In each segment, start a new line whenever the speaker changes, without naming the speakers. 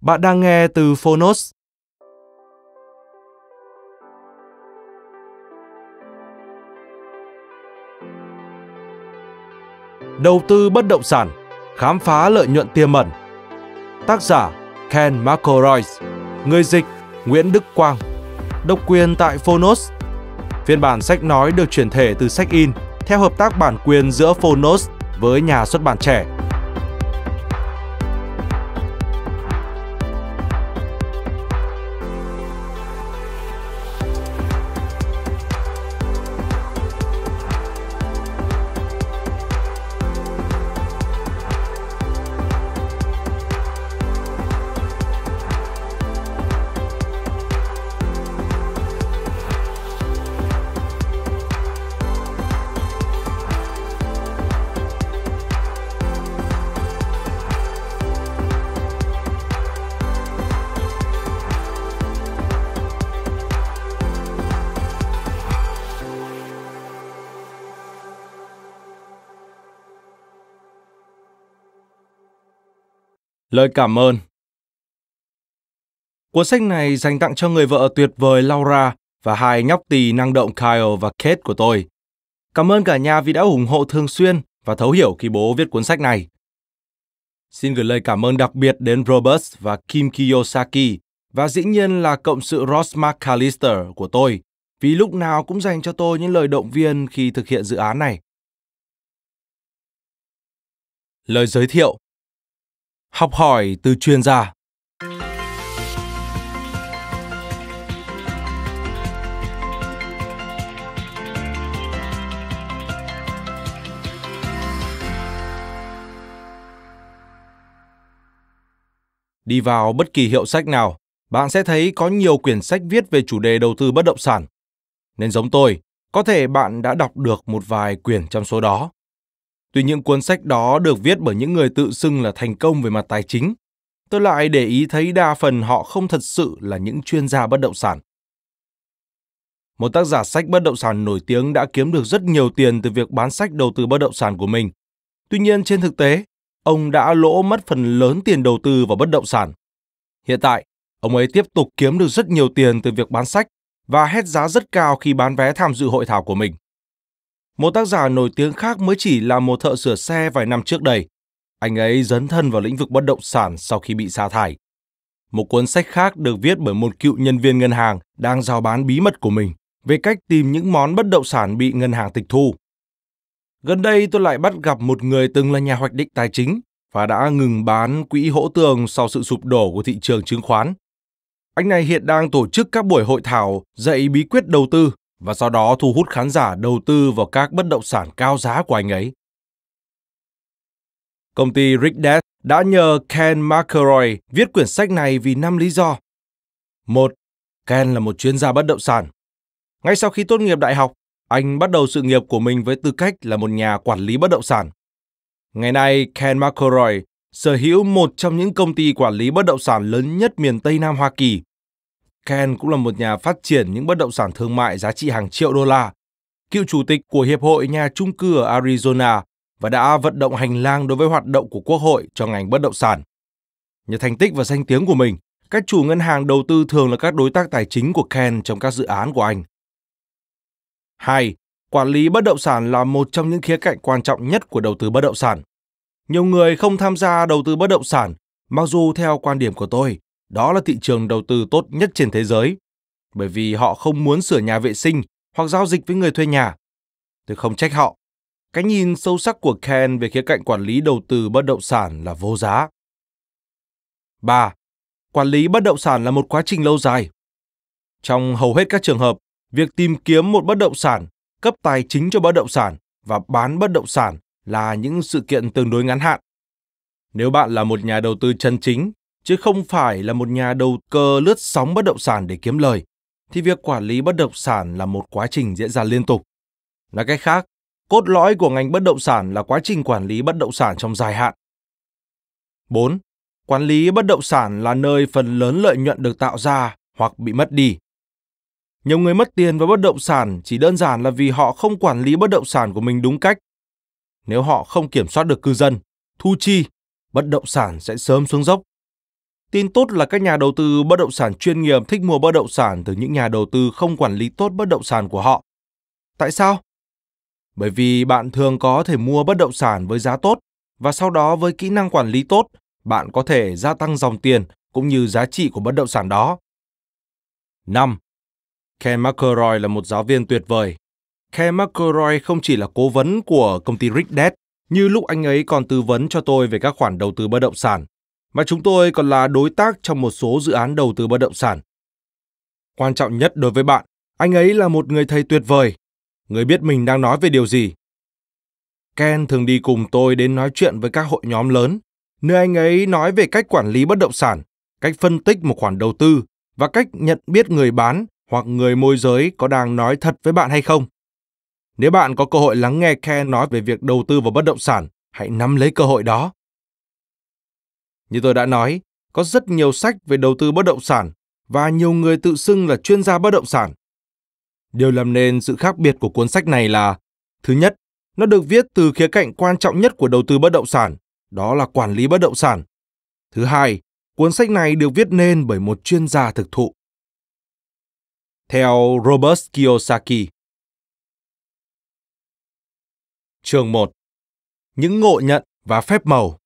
Bạn đang nghe từ Phonos. Đầu tư bất động sản, khám phá lợi nhuận tiềm ẩn. Tác giả Ken McElroy, người dịch Nguyễn Đức Quang, độc quyền tại Phonos. Phiên bản sách nói được chuyển thể từ sách in theo hợp tác bản quyền giữa Phonos với nhà xuất bản trẻ Lời cảm ơn Cuốn sách này dành tặng cho người vợ tuyệt vời Laura và hai nhóc tỳ năng động Kyle và Kate của tôi. Cảm ơn cả nhà vì đã ủng hộ thường xuyên và thấu hiểu khi bố viết cuốn sách này. Xin gửi lời cảm ơn đặc biệt đến Robert và Kim Kiyosaki và dĩ nhiên là cộng sự Ross McAllister của tôi vì lúc nào cũng dành cho tôi những lời động viên khi thực hiện dự án này. Lời giới thiệu Học hỏi từ chuyên gia. Đi vào bất kỳ hiệu sách nào, bạn sẽ thấy có nhiều quyển sách viết về chủ đề đầu tư bất động sản. Nên giống tôi, có thể bạn đã đọc được một vài quyển trong số đó. Tuy những cuốn sách đó được viết bởi những người tự xưng là thành công về mặt tài chính, tôi lại để ý thấy đa phần họ không thật sự là những chuyên gia bất động sản. Một tác giả sách bất động sản nổi tiếng đã kiếm được rất nhiều tiền từ việc bán sách đầu tư bất động sản của mình. Tuy nhiên trên thực tế, ông đã lỗ mất phần lớn tiền đầu tư vào bất động sản. Hiện tại, ông ấy tiếp tục kiếm được rất nhiều tiền từ việc bán sách và hét giá rất cao khi bán vé tham dự hội thảo của mình một tác giả nổi tiếng khác mới chỉ là một thợ sửa xe vài năm trước đây. Anh ấy dấn thân vào lĩnh vực bất động sản sau khi bị sa thải. Một cuốn sách khác được viết bởi một cựu nhân viên ngân hàng đang giao bán bí mật của mình về cách tìm những món bất động sản bị ngân hàng tịch thu. Gần đây tôi lại bắt gặp một người từng là nhà hoạch định tài chính và đã ngừng bán quỹ hỗ tường sau sự sụp đổ của thị trường chứng khoán. Anh này hiện đang tổ chức các buổi hội thảo dạy bí quyết đầu tư và sau đó thu hút khán giả đầu tư vào các bất động sản cao giá của anh ấy. Công ty Dad đã nhờ Ken McElroy viết quyển sách này vì 5 lý do. Một, Ken là một chuyên gia bất động sản. Ngay sau khi tốt nghiệp đại học, anh bắt đầu sự nghiệp của mình với tư cách là một nhà quản lý bất động sản. Ngày nay, Ken McElroy sở hữu một trong những công ty quản lý bất động sản lớn nhất miền Tây Nam Hoa Kỳ Ken cũng là một nhà phát triển những bất động sản thương mại giá trị hàng triệu đô la, cựu chủ tịch của Hiệp hội Nhà trung cư ở Arizona và đã vận động hành lang đối với hoạt động của Quốc hội cho ngành bất động sản. Nhờ thành tích và danh tiếng của mình, các chủ ngân hàng đầu tư thường là các đối tác tài chính của Ken trong các dự án của anh. 2. Quản lý bất động sản là một trong những khía cạnh quan trọng nhất của đầu tư bất động sản. Nhiều người không tham gia đầu tư bất động sản, mặc dù theo quan điểm của tôi, đó là thị trường đầu tư tốt nhất trên thế giới, bởi vì họ không muốn sửa nhà vệ sinh hoặc giao dịch với người thuê nhà. Tôi không trách họ. Cái nhìn sâu sắc của Ken về khía cạnh quản lý đầu tư bất động sản là vô giá. 3. Quản lý bất động sản là một quá trình lâu dài. Trong hầu hết các trường hợp, việc tìm kiếm một bất động sản, cấp tài chính cho bất động sản và bán bất động sản là những sự kiện tương đối ngắn hạn. Nếu bạn là một nhà đầu tư chân chính, chứ không phải là một nhà đầu cơ lướt sóng bất động sản để kiếm lời, thì việc quản lý bất động sản là một quá trình diễn ra liên tục. Nói cách khác, cốt lõi của ngành bất động sản là quá trình quản lý bất động sản trong dài hạn. 4. Quản lý bất động sản là nơi phần lớn lợi nhuận được tạo ra hoặc bị mất đi. Nhiều người mất tiền vào bất động sản chỉ đơn giản là vì họ không quản lý bất động sản của mình đúng cách. Nếu họ không kiểm soát được cư dân, thu chi, bất động sản sẽ sớm xuống dốc Tin tốt là các nhà đầu tư bất động sản chuyên nghiệp thích mua bất động sản từ những nhà đầu tư không quản lý tốt bất động sản của họ. Tại sao? Bởi vì bạn thường có thể mua bất động sản với giá tốt và sau đó với kỹ năng quản lý tốt, bạn có thể gia tăng dòng tiền cũng như giá trị của bất động sản đó. 5. Ken McElroy là một giáo viên tuyệt vời. Ken McElroy không chỉ là cố vấn của công ty Rick Dad, như lúc anh ấy còn tư vấn cho tôi về các khoản đầu tư bất động sản mà chúng tôi còn là đối tác trong một số dự án đầu tư bất động sản. Quan trọng nhất đối với bạn, anh ấy là một người thầy tuyệt vời, người biết mình đang nói về điều gì. Ken thường đi cùng tôi đến nói chuyện với các hội nhóm lớn, nơi anh ấy nói về cách quản lý bất động sản, cách phân tích một khoản đầu tư và cách nhận biết người bán hoặc người môi giới có đang nói thật với bạn hay không. Nếu bạn có cơ hội lắng nghe Ken nói về việc đầu tư vào bất động sản, hãy nắm lấy cơ hội đó. Như tôi đã nói, có rất nhiều sách về đầu tư bất động sản và nhiều người tự xưng là chuyên gia bất động sản. Điều làm nên sự khác biệt của cuốn sách này là thứ nhất, nó được viết từ khía cạnh quan trọng nhất của đầu tư bất động sản, đó là quản lý bất động sản. Thứ hai, cuốn sách này được viết nên bởi một chuyên gia thực thụ. Theo Robert Kiyosaki. Chương 1. Những ngộ nhận và phép màu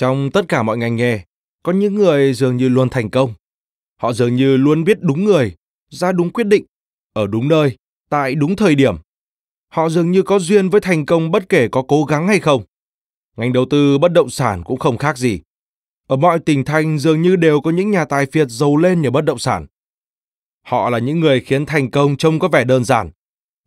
Trong tất cả mọi ngành nghề, có những người dường như luôn thành công. Họ dường như luôn biết đúng người, ra đúng quyết định, ở đúng nơi, tại đúng thời điểm. Họ dường như có duyên với thành công bất kể có cố gắng hay không. Ngành đầu tư bất động sản cũng không khác gì. Ở mọi tỉnh thành dường như đều có những nhà tài phiệt giàu lên nhờ bất động sản. Họ là những người khiến thành công trông có vẻ đơn giản.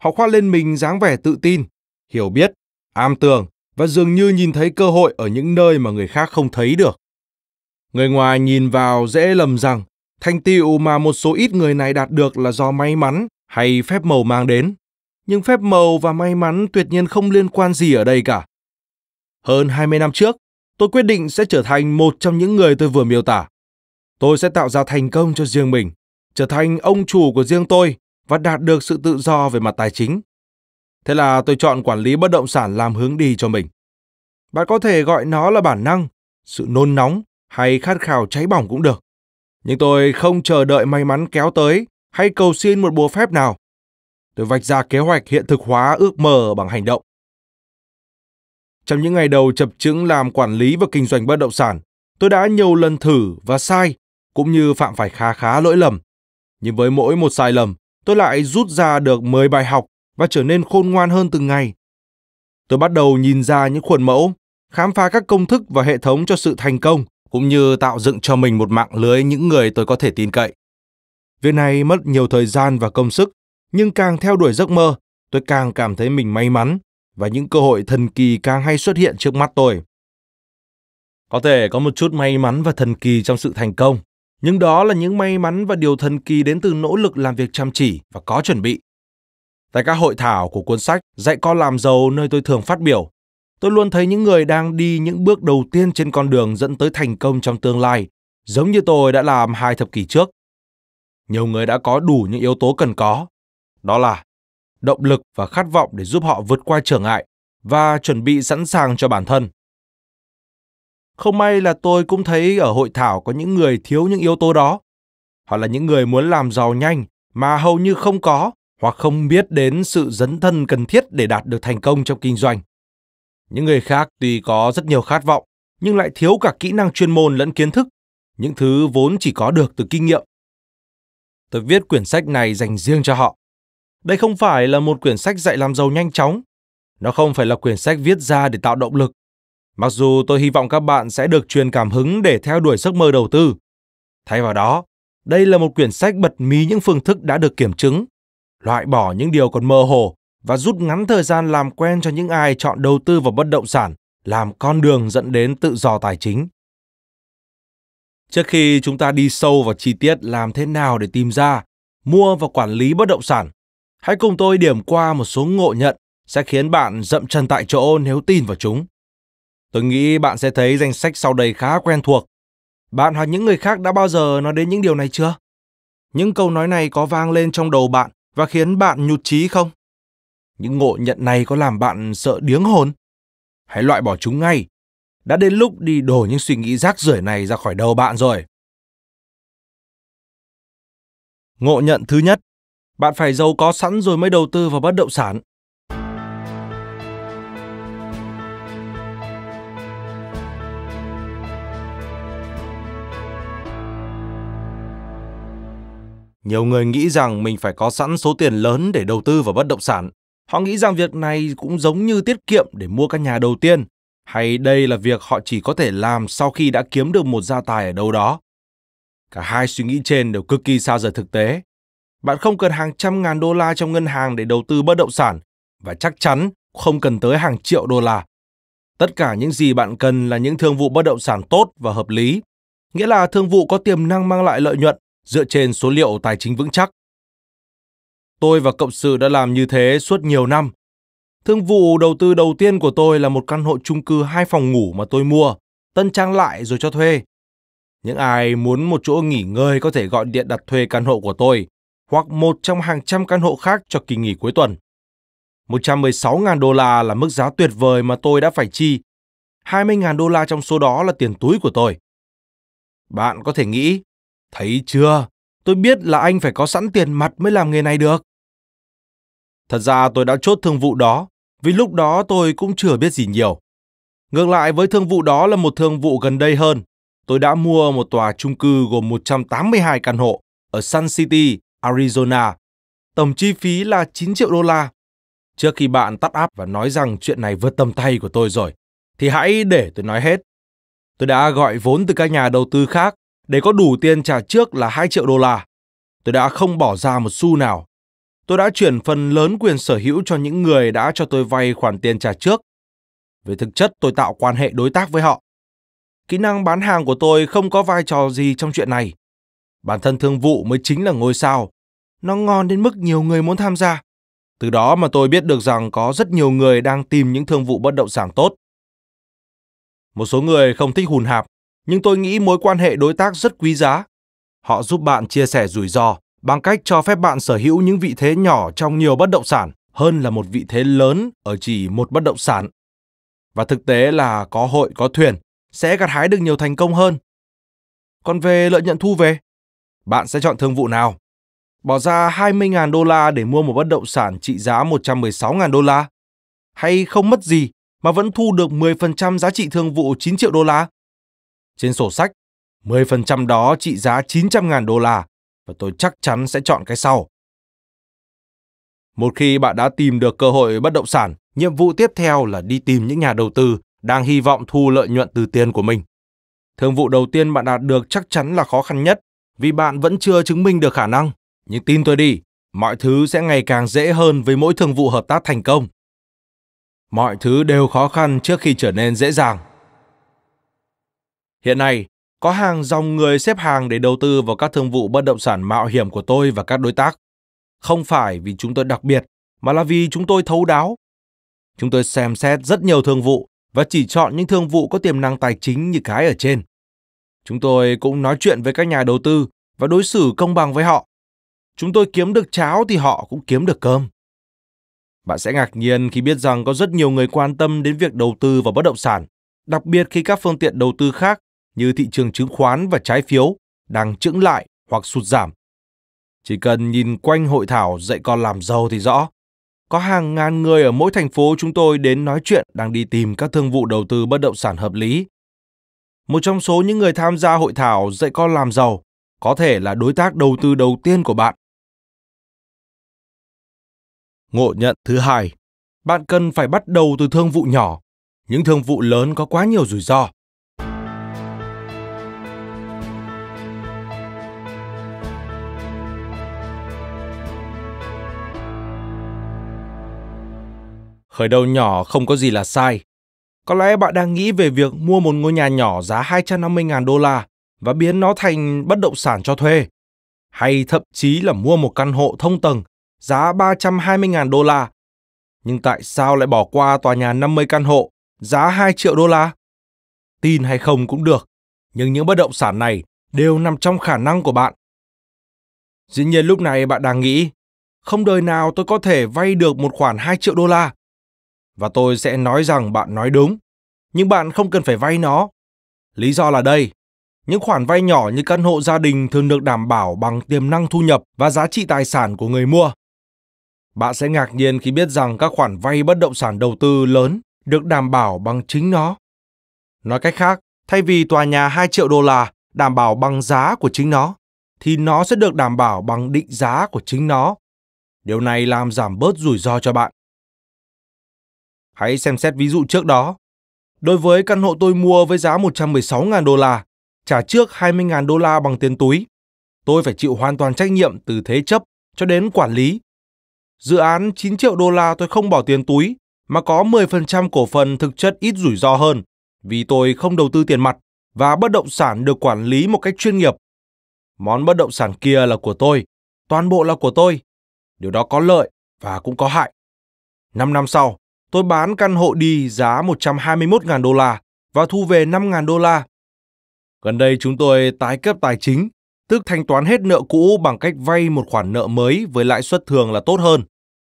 Họ khoác lên mình dáng vẻ tự tin, hiểu biết, am tường, và dường như nhìn thấy cơ hội ở những nơi mà người khác không thấy được. Người ngoài nhìn vào dễ lầm rằng thành tựu mà một số ít người này đạt được là do may mắn hay phép màu mang đến. Nhưng phép màu và may mắn tuyệt nhiên không liên quan gì ở đây cả. Hơn 20 năm trước, tôi quyết định sẽ trở thành một trong những người tôi vừa miêu tả. Tôi sẽ tạo ra thành công cho riêng mình, trở thành ông chủ của riêng tôi và đạt được sự tự do về mặt tài chính, Thế là tôi chọn quản lý bất động sản làm hướng đi cho mình. Bạn có thể gọi nó là bản năng, sự nôn nóng hay khát khao cháy bỏng cũng được. Nhưng tôi không chờ đợi may mắn kéo tới hay cầu xin một bùa phép nào. Tôi vạch ra kế hoạch hiện thực hóa ước mơ bằng hành động. Trong những ngày đầu chập chững làm quản lý và kinh doanh bất động sản, tôi đã nhiều lần thử và sai, cũng như phạm phải khá khá lỗi lầm. Nhưng với mỗi một sai lầm, tôi lại rút ra được 10 bài học và trở nên khôn ngoan hơn từng ngày. Tôi bắt đầu nhìn ra những khuôn mẫu, khám phá các công thức và hệ thống cho sự thành công, cũng như tạo dựng cho mình một mạng lưới những người tôi có thể tin cậy. Việc này mất nhiều thời gian và công sức, nhưng càng theo đuổi giấc mơ, tôi càng cảm thấy mình may mắn và những cơ hội thần kỳ càng hay xuất hiện trước mắt tôi. Có thể có một chút may mắn và thần kỳ trong sự thành công, nhưng đó là những may mắn và điều thần kỳ đến từ nỗ lực làm việc chăm chỉ và có chuẩn bị. Tại các hội thảo của cuốn sách Dạy con làm giàu nơi tôi thường phát biểu, tôi luôn thấy những người đang đi những bước đầu tiên trên con đường dẫn tới thành công trong tương lai, giống như tôi đã làm hai thập kỷ trước. Nhiều người đã có đủ những yếu tố cần có, đó là động lực và khát vọng để giúp họ vượt qua trở ngại và chuẩn bị sẵn sàng cho bản thân. Không may là tôi cũng thấy ở hội thảo có những người thiếu những yếu tố đó. Họ là những người muốn làm giàu nhanh mà hầu như không có hoặc không biết đến sự dấn thân cần thiết để đạt được thành công trong kinh doanh. Những người khác tuy có rất nhiều khát vọng nhưng lại thiếu cả kỹ năng chuyên môn lẫn kiến thức, những thứ vốn chỉ có được từ kinh nghiệm. Tôi viết quyển sách này dành riêng cho họ. Đây không phải là một quyển sách dạy làm giàu nhanh chóng. Nó không phải là quyển sách viết ra để tạo động lực. Mặc dù tôi hy vọng các bạn sẽ được truyền cảm hứng để theo đuổi giấc mơ đầu tư. Thay vào đó, đây là một quyển sách bật mí những phương thức đã được kiểm chứng loại bỏ những điều còn mơ hồ và rút ngắn thời gian làm quen cho những ai chọn đầu tư vào bất động sản làm con đường dẫn đến tự do tài chính trước khi chúng ta đi sâu vào chi tiết làm thế nào để tìm ra mua và quản lý bất động sản hãy cùng tôi điểm qua một số ngộ nhận sẽ khiến bạn dậm chân tại chỗ nếu tin vào chúng tôi nghĩ bạn sẽ thấy danh sách sau đây khá quen thuộc bạn hoặc những người khác đã bao giờ nói đến những điều này chưa những câu nói này có vang lên trong đầu bạn và khiến bạn nhụt chí không? Những ngộ nhận này có làm bạn sợ điếng hồn? Hãy loại bỏ chúng ngay. Đã đến lúc đi đổ những suy nghĩ rác rưởi này ra khỏi đầu bạn rồi. Ngộ nhận thứ nhất, bạn phải giàu có sẵn rồi mới đầu tư vào bất động sản. Nhiều người nghĩ rằng mình phải có sẵn số tiền lớn để đầu tư vào bất động sản. Họ nghĩ rằng việc này cũng giống như tiết kiệm để mua căn nhà đầu tiên, hay đây là việc họ chỉ có thể làm sau khi đã kiếm được một gia tài ở đâu đó. Cả hai suy nghĩ trên đều cực kỳ xa rời thực tế. Bạn không cần hàng trăm ngàn đô la trong ngân hàng để đầu tư bất động sản và chắc chắn không cần tới hàng triệu đô la. Tất cả những gì bạn cần là những thương vụ bất động sản tốt và hợp lý, nghĩa là thương vụ có tiềm năng mang lại lợi nhuận dựa trên số liệu tài chính vững chắc. Tôi và cộng sự đã làm như thế suốt nhiều năm. Thương vụ đầu tư đầu tiên của tôi là một căn hộ chung cư hai phòng ngủ mà tôi mua, tân trang lại rồi cho thuê. Những ai muốn một chỗ nghỉ ngơi có thể gọi điện đặt thuê căn hộ của tôi hoặc một trong hàng trăm căn hộ khác cho kỳ nghỉ cuối tuần. 116.000 đô la là mức giá tuyệt vời mà tôi đã phải chi. 20.000 đô la trong số đó là tiền túi của tôi. Bạn có thể nghĩ Thấy chưa? Tôi biết là anh phải có sẵn tiền mặt mới làm nghề này được. Thật ra tôi đã chốt thương vụ đó, vì lúc đó tôi cũng chưa biết gì nhiều. Ngược lại với thương vụ đó là một thương vụ gần đây hơn. Tôi đã mua một tòa chung cư gồm 182 căn hộ ở Sun City, Arizona. Tổng chi phí là 9 triệu đô la. Trước khi bạn tắt áp và nói rằng chuyện này vượt tầm tay của tôi rồi, thì hãy để tôi nói hết. Tôi đã gọi vốn từ các nhà đầu tư khác để có đủ tiền trả trước là 2 triệu đô la. Tôi đã không bỏ ra một xu nào. Tôi đã chuyển phần lớn quyền sở hữu cho những người đã cho tôi vay khoản tiền trả trước. Về thực chất tôi tạo quan hệ đối tác với họ. Kỹ năng bán hàng của tôi không có vai trò gì trong chuyện này. Bản thân thương vụ mới chính là ngôi sao. Nó ngon đến mức nhiều người muốn tham gia. Từ đó mà tôi biết được rằng có rất nhiều người đang tìm những thương vụ bất động sản tốt. Một số người không thích hùn hạp, nhưng tôi nghĩ mối quan hệ đối tác rất quý giá. Họ giúp bạn chia sẻ rủi ro bằng cách cho phép bạn sở hữu những vị thế nhỏ trong nhiều bất động sản hơn là một vị thế lớn ở chỉ một bất động sản. Và thực tế là có hội có thuyền sẽ gặt hái được nhiều thành công hơn. Còn về lợi nhuận thu về, bạn sẽ chọn thương vụ nào? Bỏ ra 20.000 đô la để mua một bất động sản trị giá 116.000 đô la? Hay không mất gì mà vẫn thu được 10% giá trị thương vụ 9 triệu đô la? trên sổ sách, 10% đó trị giá 900.000 đô la và tôi chắc chắn sẽ chọn cái sau. Một khi bạn đã tìm được cơ hội bất động sản, nhiệm vụ tiếp theo là đi tìm những nhà đầu tư đang hy vọng thu lợi nhuận từ tiền của mình. Thương vụ đầu tiên bạn đạt được chắc chắn là khó khăn nhất vì bạn vẫn chưa chứng minh được khả năng. Nhưng tin tôi đi, mọi thứ sẽ ngày càng dễ hơn với mỗi thương vụ hợp tác thành công. Mọi thứ đều khó khăn trước khi trở nên dễ dàng. Hiện nay, có hàng dòng người xếp hàng để đầu tư vào các thương vụ bất động sản mạo hiểm của tôi và các đối tác. Không phải vì chúng tôi đặc biệt, mà là vì chúng tôi thấu đáo. Chúng tôi xem xét rất nhiều thương vụ và chỉ chọn những thương vụ có tiềm năng tài chính như cái ở trên. Chúng tôi cũng nói chuyện với các nhà đầu tư và đối xử công bằng với họ. Chúng tôi kiếm được cháo thì họ cũng kiếm được cơm. Bạn sẽ ngạc nhiên khi biết rằng có rất nhiều người quan tâm đến việc đầu tư vào bất động sản, đặc biệt khi các phương tiện đầu tư khác như thị trường chứng khoán và trái phiếu đang chững lại hoặc sụt giảm. Chỉ cần nhìn quanh hội thảo dạy con làm giàu thì rõ, có hàng ngàn người ở mỗi thành phố chúng tôi đến nói chuyện đang đi tìm các thương vụ đầu tư bất động sản hợp lý. Một trong số những người tham gia hội thảo dạy con làm giàu có thể là đối tác đầu tư đầu tiên của bạn. Ngộ nhận thứ hai, bạn cần phải bắt đầu từ thương vụ nhỏ. Những thương vụ lớn có quá nhiều rủi ro, Khởi đầu nhỏ không có gì là sai. Có lẽ bạn đang nghĩ về việc mua một ngôi nhà nhỏ giá 250.000 đô la và biến nó thành bất động sản cho thuê. Hay thậm chí là mua một căn hộ thông tầng giá 320.000 đô la. Nhưng tại sao lại bỏ qua tòa nhà 50 căn hộ giá 2 triệu đô la? Tin hay không cũng được, nhưng những bất động sản này đều nằm trong khả năng của bạn. Dĩ nhiên lúc này bạn đang nghĩ, không đời nào tôi có thể vay được một khoản 2 triệu đô la và tôi sẽ nói rằng bạn nói đúng, nhưng bạn không cần phải vay nó. Lý do là đây, những khoản vay nhỏ như căn hộ gia đình thường được đảm bảo bằng tiềm năng thu nhập và giá trị tài sản của người mua. Bạn sẽ ngạc nhiên khi biết rằng các khoản vay bất động sản đầu tư lớn được đảm bảo bằng chính nó. Nói cách khác, thay vì tòa nhà 2 triệu đô la đảm bảo bằng giá của chính nó, thì nó sẽ được đảm bảo bằng định giá của chính nó. Điều này làm giảm bớt rủi ro cho bạn. Hãy xem xét ví dụ trước đó. Đối với căn hộ tôi mua với giá 116.000 đô la, trả trước 20.000 đô la bằng tiền túi. Tôi phải chịu hoàn toàn trách nhiệm từ thế chấp cho đến quản lý. Dự án 9 triệu đô la tôi không bỏ tiền túi mà có 10% cổ phần thực chất ít rủi ro hơn vì tôi không đầu tư tiền mặt và bất động sản được quản lý một cách chuyên nghiệp. Món bất động sản kia là của tôi, toàn bộ là của tôi. Điều đó có lợi và cũng có hại. 5 năm sau, Tôi bán căn hộ đi giá 121.000 đô la và thu về 5.000 đô la. Gần đây chúng tôi tái cấp tài chính, tức thanh toán hết nợ cũ bằng cách vay một khoản nợ mới với lãi suất thường là tốt hơn,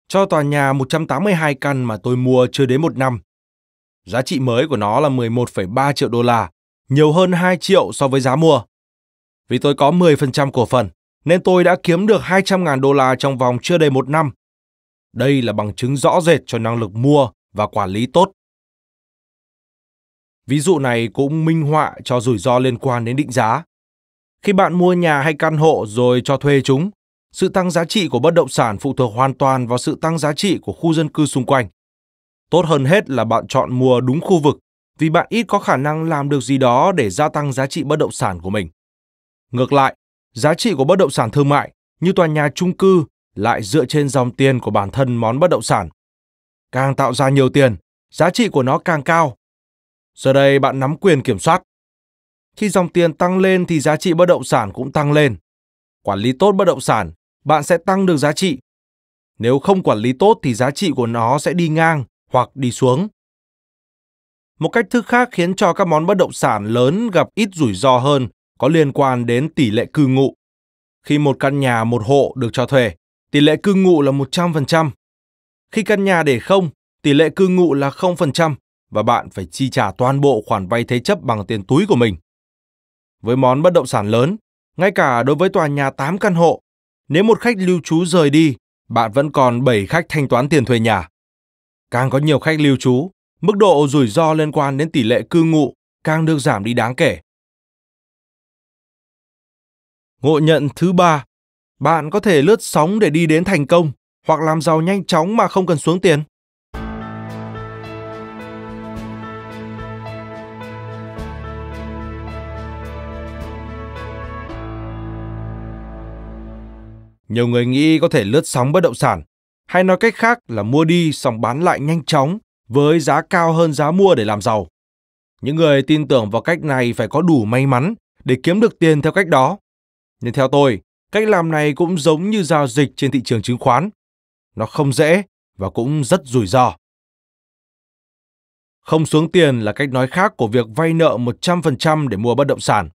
cho tòa nhà 182 căn mà tôi mua chưa đến một năm. Giá trị mới của nó là 11,3 triệu đô la, nhiều hơn 2 triệu so với giá mua. Vì tôi có 10% cổ phần, nên tôi đã kiếm được 200.000 đô la trong vòng chưa đầy một năm. Đây là bằng chứng rõ rệt cho năng lực mua và quản lý tốt. Ví dụ này cũng minh họa cho rủi ro liên quan đến định giá. Khi bạn mua nhà hay căn hộ rồi cho thuê chúng, sự tăng giá trị của bất động sản phụ thuộc hoàn toàn vào sự tăng giá trị của khu dân cư xung quanh. Tốt hơn hết là bạn chọn mua đúng khu vực vì bạn ít có khả năng làm được gì đó để gia tăng giá trị bất động sản của mình. Ngược lại, giá trị của bất động sản thương mại như tòa nhà chung cư lại dựa trên dòng tiền của bản thân món bất động sản càng tạo ra nhiều tiền, giá trị của nó càng cao. Giờ đây bạn nắm quyền kiểm soát. Khi dòng tiền tăng lên thì giá trị bất động sản cũng tăng lên. Quản lý tốt bất động sản, bạn sẽ tăng được giá trị. Nếu không quản lý tốt thì giá trị của nó sẽ đi ngang hoặc đi xuống. Một cách thức khác khiến cho các món bất động sản lớn gặp ít rủi ro hơn có liên quan đến tỷ lệ cư ngụ. Khi một căn nhà một hộ được cho thuê, tỷ lệ cư ngụ là 100%. Khi căn nhà để không, tỷ lệ cư ngụ là 0% và bạn phải chi trả toàn bộ khoản vay thế chấp bằng tiền túi của mình. Với món bất động sản lớn, ngay cả đối với tòa nhà 8 căn hộ, nếu một khách lưu trú rời đi, bạn vẫn còn 7 khách thanh toán tiền thuê nhà. Càng có nhiều khách lưu trú, mức độ rủi ro liên quan đến tỷ lệ cư ngụ càng được giảm đi đáng kể. Ngộ nhận thứ ba, bạn có thể lướt sóng để đi đến thành công hoặc làm giàu nhanh chóng mà không cần xuống tiền? Nhiều người nghĩ có thể lướt sóng bất động sản, hay nói cách khác là mua đi xong bán lại nhanh chóng với giá cao hơn giá mua để làm giàu. Những người tin tưởng vào cách này phải có đủ may mắn để kiếm được tiền theo cách đó. Nhưng theo tôi, cách làm này cũng giống như giao dịch trên thị trường chứng khoán. Nó không dễ và cũng rất rủi ro. Không xuống tiền là cách nói khác của việc vay nợ 100% để mua bất động sản.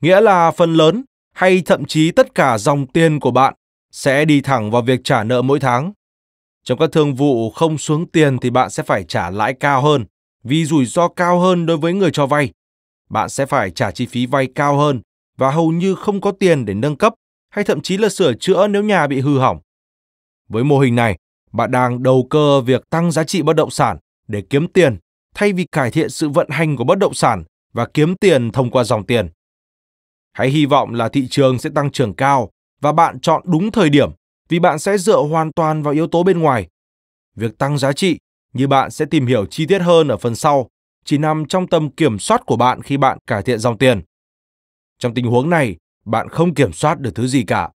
Nghĩa là phần lớn hay thậm chí tất cả dòng tiền của bạn sẽ đi thẳng vào việc trả nợ mỗi tháng. Trong các thương vụ không xuống tiền thì bạn sẽ phải trả lãi cao hơn vì rủi ro cao hơn đối với người cho vay. Bạn sẽ phải trả chi phí vay cao hơn và hầu như không có tiền để nâng cấp hay thậm chí là sửa chữa nếu nhà bị hư hỏng. Với mô hình này, bạn đang đầu cơ việc tăng giá trị bất động sản để kiếm tiền thay vì cải thiện sự vận hành của bất động sản và kiếm tiền thông qua dòng tiền. Hãy hy vọng là thị trường sẽ tăng trưởng cao và bạn chọn đúng thời điểm vì bạn sẽ dựa hoàn toàn vào yếu tố bên ngoài. Việc tăng giá trị như bạn sẽ tìm hiểu chi tiết hơn ở phần sau chỉ nằm trong tầm kiểm soát của bạn khi bạn cải thiện dòng tiền. Trong tình huống này, bạn không kiểm soát được thứ gì cả.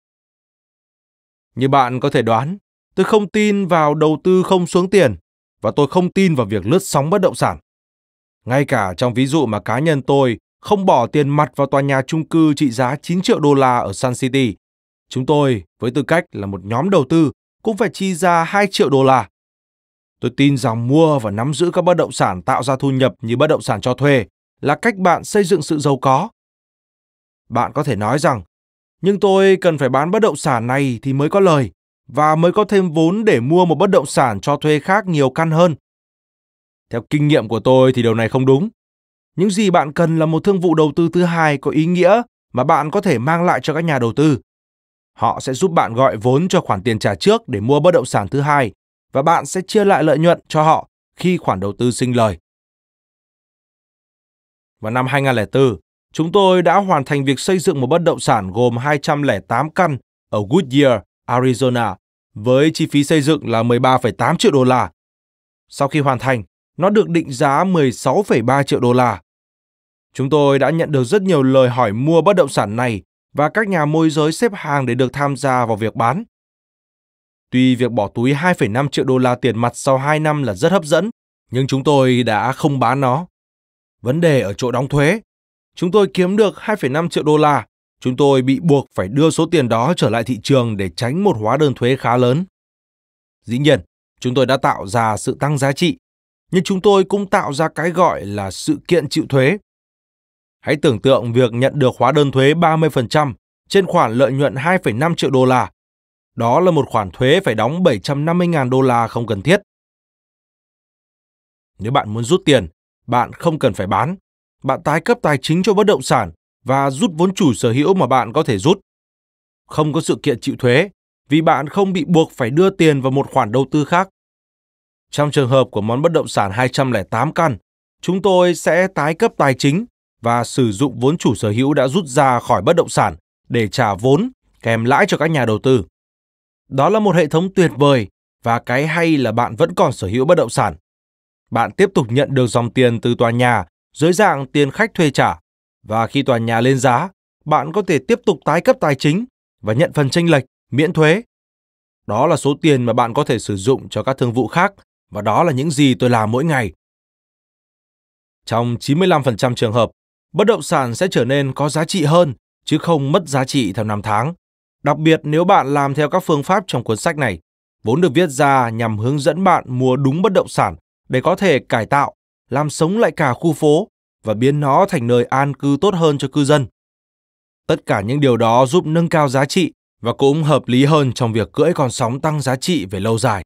Như bạn có thể đoán, tôi không tin vào đầu tư không xuống tiền và tôi không tin vào việc lướt sóng bất động sản. Ngay cả trong ví dụ mà cá nhân tôi không bỏ tiền mặt vào tòa nhà chung cư trị giá 9 triệu đô la ở Sun City, chúng tôi với tư cách là một nhóm đầu tư cũng phải chi ra 2 triệu đô la. Tôi tin rằng mua và nắm giữ các bất động sản tạo ra thu nhập như bất động sản cho thuê là cách bạn xây dựng sự giàu có. Bạn có thể nói rằng nhưng tôi cần phải bán bất động sản này thì mới có lời và mới có thêm vốn để mua một bất động sản cho thuê khác nhiều căn hơn. Theo kinh nghiệm của tôi thì điều này không đúng. Những gì bạn cần là một thương vụ đầu tư thứ hai có ý nghĩa mà bạn có thể mang lại cho các nhà đầu tư. Họ sẽ giúp bạn gọi vốn cho khoản tiền trả trước để mua bất động sản thứ hai và bạn sẽ chia lại lợi nhuận cho họ khi khoản đầu tư sinh lời. Vào năm 2004, Chúng tôi đã hoàn thành việc xây dựng một bất động sản gồm 208 căn ở Goodyear, Arizona, với chi phí xây dựng là 13,8 triệu đô la. Sau khi hoàn thành, nó được định giá 16,3 triệu đô la. Chúng tôi đã nhận được rất nhiều lời hỏi mua bất động sản này và các nhà môi giới xếp hàng để được tham gia vào việc bán. Tuy việc bỏ túi 2,5 triệu đô la tiền mặt sau 2 năm là rất hấp dẫn, nhưng chúng tôi đã không bán nó. Vấn đề ở chỗ đóng thuế Chúng tôi kiếm được 2,5 triệu đô la. Chúng tôi bị buộc phải đưa số tiền đó trở lại thị trường để tránh một hóa đơn thuế khá lớn. Dĩ nhiên, chúng tôi đã tạo ra sự tăng giá trị, nhưng chúng tôi cũng tạo ra cái gọi là sự kiện chịu thuế. Hãy tưởng tượng việc nhận được hóa đơn thuế 30% trên khoản lợi nhuận 2,5 triệu đô la. Đó là một khoản thuế phải đóng 750.000 đô la không cần thiết. Nếu bạn muốn rút tiền, bạn không cần phải bán, bạn tái cấp tài chính cho bất động sản và rút vốn chủ sở hữu mà bạn có thể rút. Không có sự kiện chịu thuế vì bạn không bị buộc phải đưa tiền vào một khoản đầu tư khác. Trong trường hợp của món bất động sản 208 căn, chúng tôi sẽ tái cấp tài chính và sử dụng vốn chủ sở hữu đã rút ra khỏi bất động sản để trả vốn kèm lãi cho các nhà đầu tư. Đó là một hệ thống tuyệt vời và cái hay là bạn vẫn còn sở hữu bất động sản. Bạn tiếp tục nhận được dòng tiền từ tòa nhà dưới dạng tiền khách thuê trả và khi tòa nhà lên giá, bạn có thể tiếp tục tái cấp tài chính và nhận phần tranh lệch miễn thuế. Đó là số tiền mà bạn có thể sử dụng cho các thương vụ khác và đó là những gì tôi làm mỗi ngày. Trong 95% trường hợp, bất động sản sẽ trở nên có giá trị hơn chứ không mất giá trị theo năm tháng. Đặc biệt nếu bạn làm theo các phương pháp trong cuốn sách này, vốn được viết ra nhằm hướng dẫn bạn mua đúng bất động sản để có thể cải tạo làm sống lại cả khu phố và biến nó thành nơi an cư tốt hơn cho cư dân. Tất cả những điều đó giúp nâng cao giá trị và cũng hợp lý hơn trong việc cưỡi con sóng tăng giá trị về lâu dài.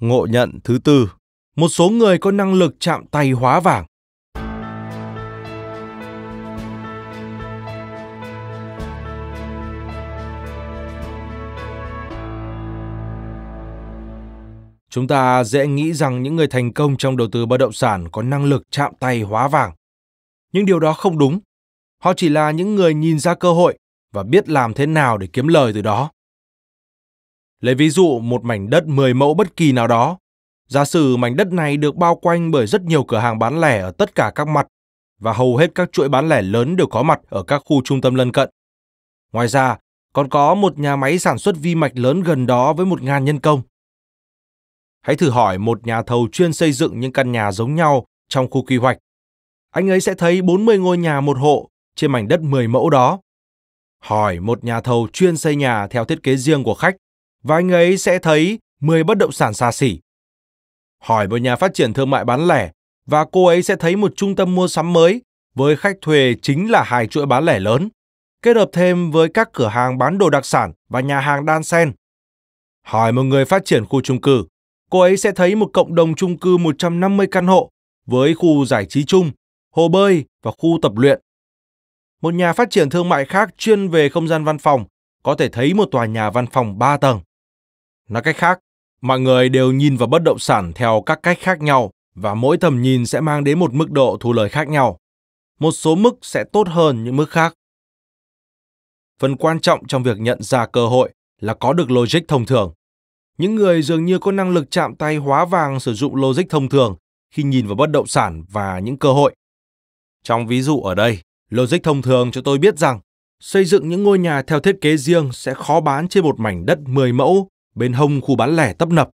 Ngộ nhận thứ tư, một số người có năng lực chạm tay hóa vàng. Chúng ta dễ nghĩ rằng những người thành công trong đầu tư bất động sản có năng lực chạm tay hóa vàng. Nhưng điều đó không đúng. Họ chỉ là những người nhìn ra cơ hội và biết làm thế nào để kiếm lời từ đó. Lấy ví dụ một mảnh đất 10 mẫu bất kỳ nào đó. Giả sử mảnh đất này được bao quanh bởi rất nhiều cửa hàng bán lẻ ở tất cả các mặt và hầu hết các chuỗi bán lẻ lớn đều có mặt ở các khu trung tâm lân cận. Ngoài ra, còn có một nhà máy sản xuất vi mạch lớn gần đó với một ngàn nhân công. Hãy thử hỏi một nhà thầu chuyên xây dựng những căn nhà giống nhau trong khu quy hoạch. Anh ấy sẽ thấy 40 ngôi nhà một hộ trên mảnh đất 10 mẫu đó. Hỏi một nhà thầu chuyên xây nhà theo thiết kế riêng của khách và anh ấy sẽ thấy 10 bất động sản xa xỉ. Hỏi một nhà phát triển thương mại bán lẻ và cô ấy sẽ thấy một trung tâm mua sắm mới với khách thuê chính là hai chuỗi bán lẻ lớn, kết hợp thêm với các cửa hàng bán đồ đặc sản và nhà hàng đan sen. Hỏi một người phát triển khu trung cư cô ấy sẽ thấy một cộng đồng chung cư 150 căn hộ với khu giải trí chung, hồ bơi và khu tập luyện. Một nhà phát triển thương mại khác chuyên về không gian văn phòng có thể thấy một tòa nhà văn phòng 3 tầng. Nói cách khác, mọi người đều nhìn vào bất động sản theo các cách khác nhau và mỗi tầm nhìn sẽ mang đến một mức độ thu lời khác nhau. Một số mức sẽ tốt hơn những mức khác. Phần quan trọng trong việc nhận ra cơ hội là có được logic thông thường. Những người dường như có năng lực chạm tay hóa vàng sử dụng logic thông thường khi nhìn vào bất động sản và những cơ hội. Trong ví dụ ở đây, logic thông thường cho tôi biết rằng xây dựng những ngôi nhà theo thiết kế riêng sẽ khó bán trên một mảnh đất 10 mẫu bên hông khu bán lẻ tấp nập.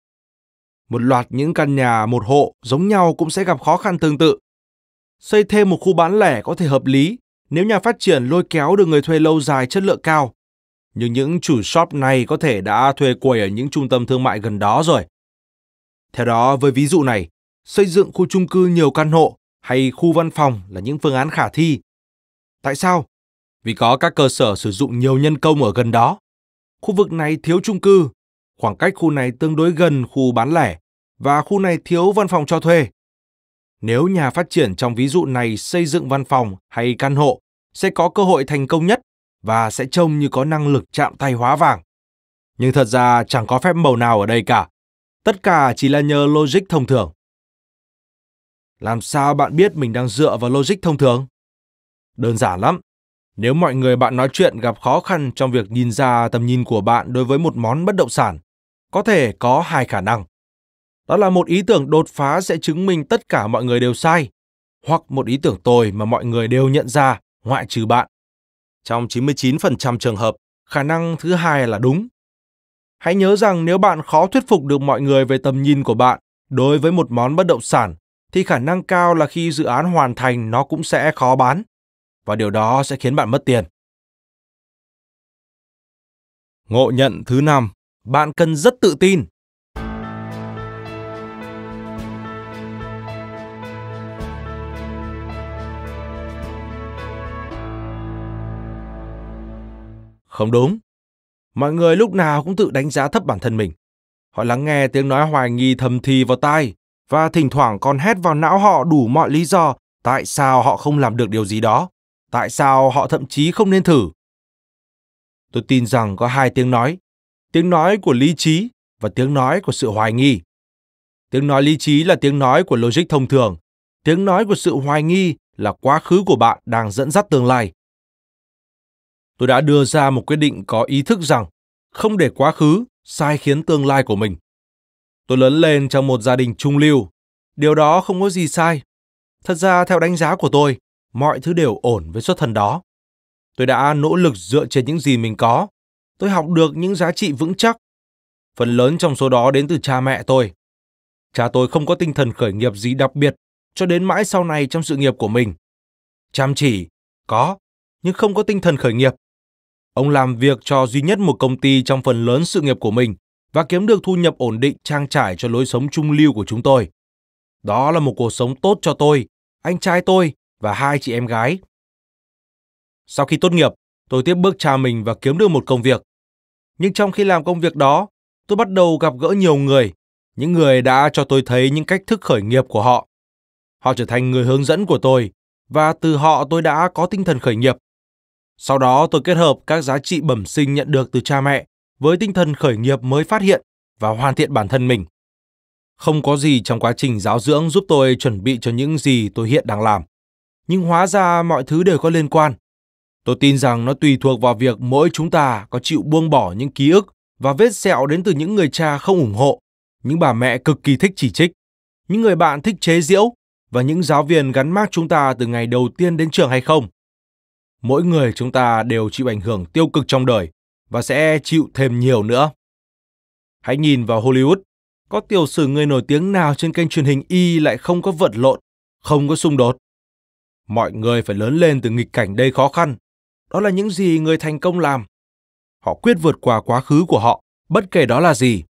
Một loạt những căn nhà một hộ giống nhau cũng sẽ gặp khó khăn tương tự. Xây thêm một khu bán lẻ có thể hợp lý nếu nhà phát triển lôi kéo được người thuê lâu dài chất lượng cao nhưng những chủ shop này có thể đã thuê quầy ở những trung tâm thương mại gần đó rồi. Theo đó, với ví dụ này, xây dựng khu chung cư nhiều căn hộ hay khu văn phòng là những phương án khả thi. Tại sao? Vì có các cơ sở sử dụng nhiều nhân công ở gần đó. Khu vực này thiếu chung cư, khoảng cách khu này tương đối gần khu bán lẻ và khu này thiếu văn phòng cho thuê. Nếu nhà phát triển trong ví dụ này xây dựng văn phòng hay căn hộ sẽ có cơ hội thành công nhất và sẽ trông như có năng lực chạm tay hóa vàng. Nhưng thật ra chẳng có phép màu nào ở đây cả. Tất cả chỉ là nhờ logic thông thường. Làm sao bạn biết mình đang dựa vào logic thông thường? Đơn giản lắm. Nếu mọi người bạn nói chuyện gặp khó khăn trong việc nhìn ra tầm nhìn của bạn đối với một món bất động sản, có thể có hai khả năng. Đó là một ý tưởng đột phá sẽ chứng minh tất cả mọi người đều sai, hoặc một ý tưởng tồi mà mọi người đều nhận ra, ngoại trừ bạn. Trong 99% trường hợp, khả năng thứ hai là đúng. Hãy nhớ rằng nếu bạn khó thuyết phục được mọi người về tầm nhìn của bạn đối với một món bất động sản thì khả năng cao là khi dự án hoàn thành nó cũng sẽ khó bán và điều đó sẽ khiến bạn mất tiền. Ngộ nhận thứ năm, bạn cần rất tự tin Không đúng. Mọi người lúc nào cũng tự đánh giá thấp bản thân mình. Họ lắng nghe tiếng nói hoài nghi thầm thì vào tai và thỉnh thoảng còn hét vào não họ đủ mọi lý do tại sao họ không làm được điều gì đó, tại sao họ thậm chí không nên thử. Tôi tin rằng có hai tiếng nói, tiếng nói của lý trí và tiếng nói của sự hoài nghi. Tiếng nói lý trí là tiếng nói của logic thông thường, tiếng nói của sự hoài nghi là quá khứ của bạn đang dẫn dắt tương lai tôi đã đưa ra một quyết định có ý thức rằng không để quá khứ sai khiến tương lai của mình. Tôi lớn lên trong một gia đình trung lưu, điều đó không có gì sai. Thật ra theo đánh giá của tôi, mọi thứ đều ổn với xuất thân đó. Tôi đã nỗ lực dựa trên những gì mình có, tôi học được những giá trị vững chắc. Phần lớn trong số đó đến từ cha mẹ tôi. Cha tôi không có tinh thần khởi nghiệp gì đặc biệt cho đến mãi sau này trong sự nghiệp của mình. Chăm chỉ, có, nhưng không có tinh thần khởi nghiệp. Ông làm việc cho duy nhất một công ty trong phần lớn sự nghiệp của mình và kiếm được thu nhập ổn định trang trải cho lối sống trung lưu của chúng tôi. Đó là một cuộc sống tốt cho tôi, anh trai tôi và hai chị em gái. Sau khi tốt nghiệp, tôi tiếp bước cha mình và kiếm được một công việc. Nhưng trong khi làm công việc đó, tôi bắt đầu gặp gỡ nhiều người, những người đã cho tôi thấy những cách thức khởi nghiệp của họ. Họ trở thành người hướng dẫn của tôi và từ họ tôi đã có tinh thần khởi nghiệp sau đó tôi kết hợp các giá trị bẩm sinh nhận được từ cha mẹ với tinh thần khởi nghiệp mới phát hiện và hoàn thiện bản thân mình. Không có gì trong quá trình giáo dưỡng giúp tôi chuẩn bị cho những gì tôi hiện đang làm. Nhưng hóa ra mọi thứ đều có liên quan. Tôi tin rằng nó tùy thuộc vào việc mỗi chúng ta có chịu buông bỏ những ký ức và vết sẹo đến từ những người cha không ủng hộ, những bà mẹ cực kỳ thích chỉ trích, những người bạn thích chế giễu và những giáo viên gắn mác chúng ta từ ngày đầu tiên đến trường hay không mỗi người chúng ta đều chịu ảnh hưởng tiêu cực trong đời và sẽ chịu thêm nhiều nữa. Hãy nhìn vào Hollywood, có tiểu sử người nổi tiếng nào trên kênh truyền hình Y lại không có vật lộn, không có xung đột. Mọi người phải lớn lên từ nghịch cảnh đầy khó khăn. Đó là những gì người thành công làm. Họ quyết vượt qua quá khứ của họ, bất kể đó là gì.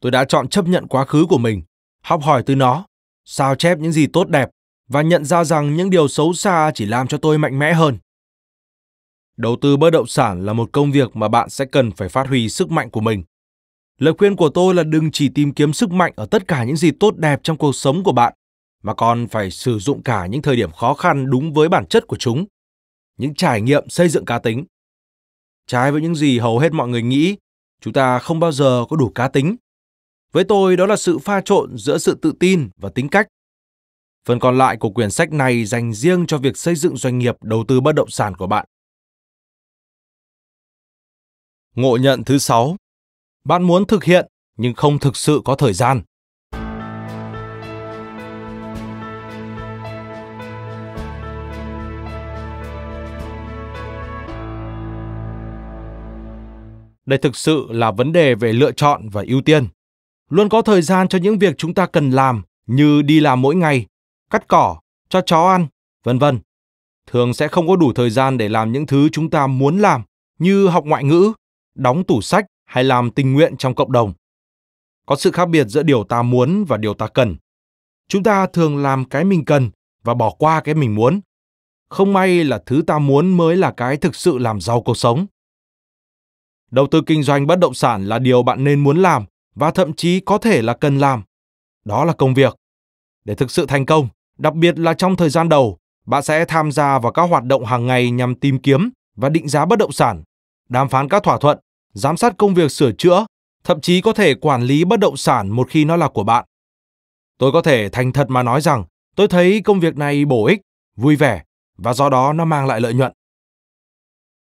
Tôi đã chọn chấp nhận quá khứ của mình, học hỏi từ nó, sao chép những gì tốt đẹp và nhận ra rằng những điều xấu xa chỉ làm cho tôi mạnh mẽ hơn đầu tư bất động sản là một công việc mà bạn sẽ cần phải phát huy sức mạnh của mình lời khuyên của tôi là đừng chỉ tìm kiếm sức mạnh ở tất cả những gì tốt đẹp trong cuộc sống của bạn mà còn phải sử dụng cả những thời điểm khó khăn đúng với bản chất của chúng những trải nghiệm xây dựng cá tính trái với những gì hầu hết mọi người nghĩ chúng ta không bao giờ có đủ cá tính với tôi đó là sự pha trộn giữa sự tự tin và tính cách phần còn lại của quyển sách này dành riêng cho việc xây dựng doanh nghiệp đầu tư bất động sản của bạn Ngộ nhận thứ sáu Bạn muốn thực hiện nhưng không thực sự có thời gian. Đây thực sự là vấn đề về lựa chọn và ưu tiên. Luôn có thời gian cho những việc chúng ta cần làm như đi làm mỗi ngày, cắt cỏ, cho chó ăn, vân vân. Thường sẽ không có đủ thời gian để làm những thứ chúng ta muốn làm như học ngoại ngữ, đóng tủ sách hay làm tình nguyện trong cộng đồng. Có sự khác biệt giữa điều ta muốn và điều ta cần. Chúng ta thường làm cái mình cần và bỏ qua cái mình muốn. Không may là thứ ta muốn mới là cái thực sự làm giàu cuộc sống. Đầu tư kinh doanh bất động sản là điều bạn nên muốn làm và thậm chí có thể là cần làm. Đó là công việc. Để thực sự thành công, đặc biệt là trong thời gian đầu, bạn sẽ tham gia vào các hoạt động hàng ngày nhằm tìm kiếm và định giá bất động sản, đàm phán các thỏa thuận giám sát công việc sửa chữa, thậm chí có thể quản lý bất động sản một khi nó là của bạn. Tôi có thể thành thật mà nói rằng, tôi thấy công việc này bổ ích, vui vẻ và do đó nó mang lại lợi nhuận.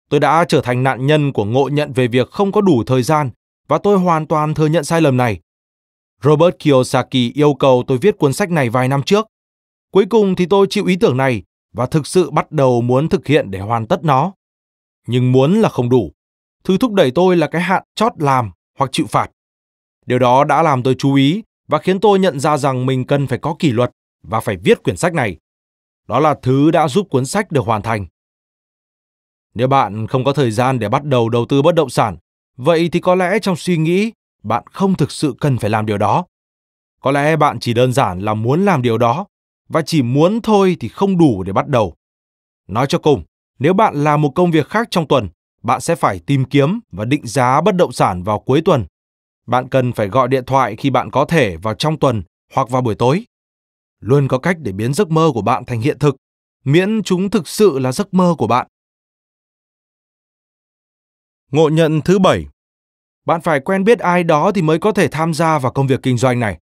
Tôi đã trở thành nạn nhân của ngộ nhận về việc không có đủ thời gian và tôi hoàn toàn thừa nhận sai lầm này. Robert Kiyosaki yêu cầu tôi viết cuốn sách này vài năm trước. Cuối cùng thì tôi chịu ý tưởng này và thực sự bắt đầu muốn thực hiện để hoàn tất nó. Nhưng muốn là không đủ. Thứ thúc đẩy tôi là cái hạn chót làm hoặc chịu phạt. Điều đó đã làm tôi chú ý và khiến tôi nhận ra rằng mình cần phải có kỷ luật và phải viết quyển sách này. Đó là thứ đã giúp cuốn sách được hoàn thành. Nếu bạn không có thời gian để bắt đầu đầu tư bất động sản, vậy thì có lẽ trong suy nghĩ bạn không thực sự cần phải làm điều đó. Có lẽ bạn chỉ đơn giản là muốn làm điều đó và chỉ muốn thôi thì không đủ để bắt đầu. Nói cho cùng, nếu bạn làm một công việc khác trong tuần bạn sẽ phải tìm kiếm và định giá bất động sản vào cuối tuần. Bạn cần phải gọi điện thoại khi bạn có thể vào trong tuần hoặc vào buổi tối. Luôn có cách để biến giấc mơ của bạn thành hiện thực, miễn chúng thực sự là giấc mơ của bạn. Ngộ nhận thứ bảy. Bạn phải quen biết ai đó thì mới có thể tham gia vào công việc kinh doanh này.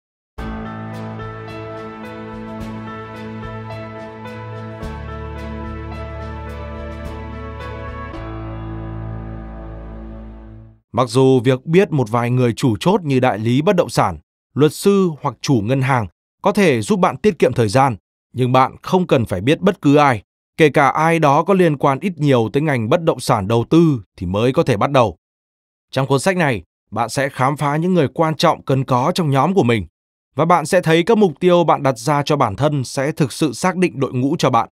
Mặc dù việc biết một vài người chủ chốt như đại lý bất động sản, luật sư hoặc chủ ngân hàng có thể giúp bạn tiết kiệm thời gian, nhưng bạn không cần phải biết bất cứ ai, kể cả ai đó có liên quan ít nhiều tới ngành bất động sản đầu tư thì mới có thể bắt đầu. Trong cuốn sách này, bạn sẽ khám phá những người quan trọng cần có trong nhóm của mình và bạn sẽ thấy các mục tiêu bạn đặt ra cho bản thân sẽ thực sự xác định đội ngũ cho bạn.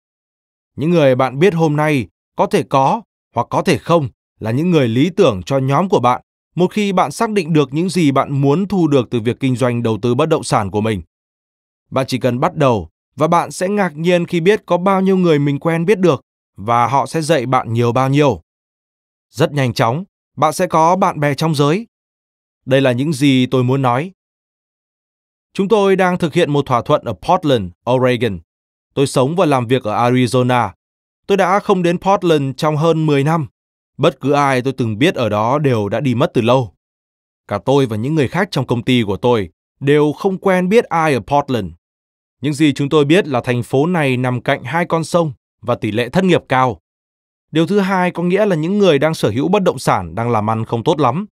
Những người bạn biết hôm nay có thể có hoặc có thể không là những người lý tưởng cho nhóm của bạn một khi bạn xác định được những gì bạn muốn thu được từ việc kinh doanh đầu tư bất động sản của mình. Bạn chỉ cần bắt đầu và bạn sẽ ngạc nhiên khi biết có bao nhiêu người mình quen biết được và họ sẽ dạy bạn nhiều bao nhiêu. Rất nhanh chóng, bạn sẽ có bạn bè trong giới. Đây là những gì tôi muốn nói. Chúng tôi đang thực hiện một thỏa thuận ở Portland, Oregon. Tôi sống và làm việc ở Arizona. Tôi đã không đến Portland trong hơn 10 năm. Bất cứ ai tôi từng biết ở đó đều đã đi mất từ lâu. Cả tôi và những người khác trong công ty của tôi đều không quen biết ai ở Portland. Những gì chúng tôi biết là thành phố này nằm cạnh hai con sông và tỷ lệ thất nghiệp cao. Điều thứ hai có nghĩa là những người đang sở hữu bất động sản đang làm ăn không tốt lắm.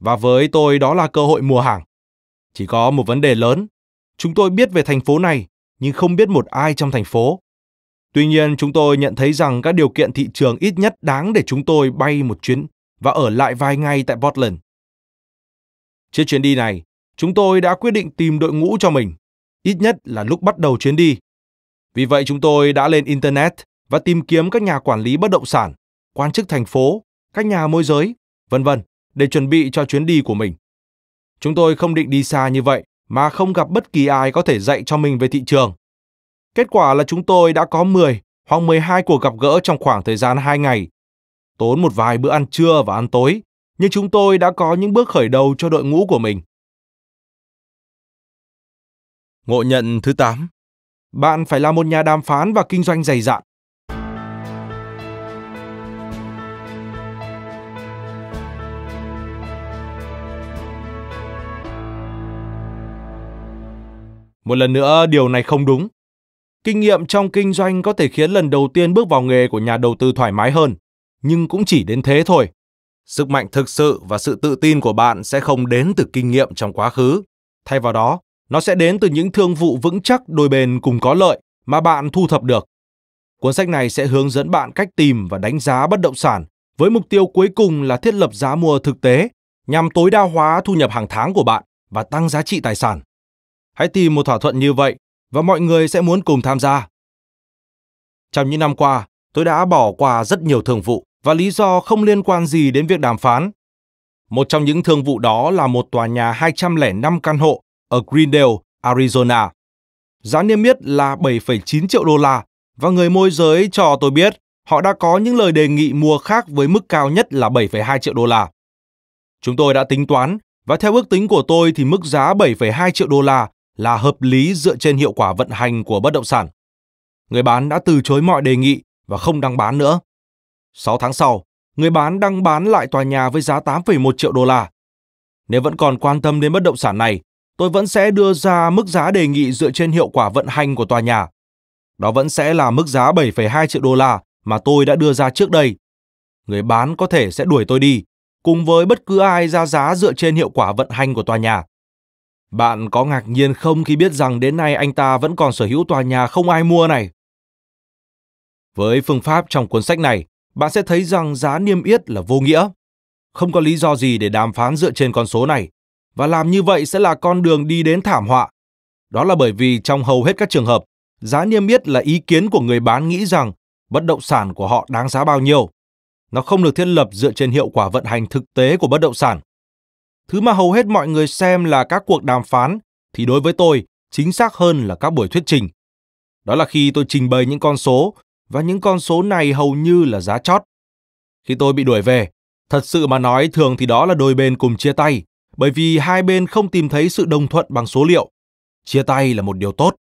Và với tôi đó là cơ hội mua hàng. Chỉ có một vấn đề lớn. Chúng tôi biết về thành phố này, nhưng không biết một ai trong thành phố. Tuy nhiên, chúng tôi nhận thấy rằng các điều kiện thị trường ít nhất đáng để chúng tôi bay một chuyến và ở lại vài ngày tại Portland. Trên chuyến đi này, chúng tôi đã quyết định tìm đội ngũ cho mình, ít nhất là lúc bắt đầu chuyến đi. Vì vậy chúng tôi đã lên Internet và tìm kiếm các nhà quản lý bất động sản, quan chức thành phố, các nhà môi giới, vân vân để chuẩn bị cho chuyến đi của mình. Chúng tôi không định đi xa như vậy mà không gặp bất kỳ ai có thể dạy cho mình về thị trường. Kết quả là chúng tôi đã có 10 hoặc 12 cuộc gặp gỡ trong khoảng thời gian 2 ngày. Tốn một vài bữa ăn trưa và ăn tối, nhưng chúng tôi đã có những bước khởi đầu cho đội ngũ của mình. Ngộ nhận thứ 8. Bạn phải là một nhà đàm phán và kinh doanh dày dạn. Một lần nữa, điều này không đúng. Kinh nghiệm trong kinh doanh có thể khiến lần đầu tiên bước vào nghề của nhà đầu tư thoải mái hơn, nhưng cũng chỉ đến thế thôi. Sức mạnh thực sự và sự tự tin của bạn sẽ không đến từ kinh nghiệm trong quá khứ. Thay vào đó, nó sẽ đến từ những thương vụ vững chắc đôi bên cùng có lợi mà bạn thu thập được. Cuốn sách này sẽ hướng dẫn bạn cách tìm và đánh giá bất động sản với mục tiêu cuối cùng là thiết lập giá mua thực tế nhằm tối đa hóa thu nhập hàng tháng của bạn và tăng giá trị tài sản. Hãy tìm một thỏa thuận như vậy và mọi người sẽ muốn cùng tham gia. Trong những năm qua, tôi đã bỏ qua rất nhiều thương vụ và lý do không liên quan gì đến việc đàm phán. Một trong những thương vụ đó là một tòa nhà 205 căn hộ ở Greendale, Arizona. Giá niêm yết là 7,9 triệu đô la và người môi giới cho tôi biết họ đã có những lời đề nghị mua khác với mức cao nhất là 7,2 triệu đô la. Chúng tôi đã tính toán và theo ước tính của tôi thì mức giá 7,2 triệu đô la là hợp lý dựa trên hiệu quả vận hành của bất động sản. Người bán đã từ chối mọi đề nghị và không đăng bán nữa. 6 tháng sau, người bán đăng bán lại tòa nhà với giá 8,1 triệu đô la. Nếu vẫn còn quan tâm đến bất động sản này, tôi vẫn sẽ đưa ra mức giá đề nghị dựa trên hiệu quả vận hành của tòa nhà. Đó vẫn sẽ là mức giá 7,2 triệu đô la mà tôi đã đưa ra trước đây. Người bán có thể sẽ đuổi tôi đi, cùng với bất cứ ai ra giá dựa trên hiệu quả vận hành của tòa nhà. Bạn có ngạc nhiên không khi biết rằng đến nay anh ta vẫn còn sở hữu tòa nhà không ai mua này? Với phương pháp trong cuốn sách này, bạn sẽ thấy rằng giá niêm yết là vô nghĩa. Không có lý do gì để đàm phán dựa trên con số này, và làm như vậy sẽ là con đường đi đến thảm họa. Đó là bởi vì trong hầu hết các trường hợp, giá niêm yết là ý kiến của người bán nghĩ rằng bất động sản của họ đáng giá bao nhiêu. Nó không được thiết lập dựa trên hiệu quả vận hành thực tế của bất động sản Thứ mà hầu hết mọi người xem là các cuộc đàm phán thì đối với tôi chính xác hơn là các buổi thuyết trình. Đó là khi tôi trình bày những con số và những con số này hầu như là giá chót. Khi tôi bị đuổi về, thật sự mà nói thường thì đó là đôi bên cùng chia tay, bởi vì hai bên không tìm thấy sự đồng thuận bằng số liệu. Chia tay là một điều tốt.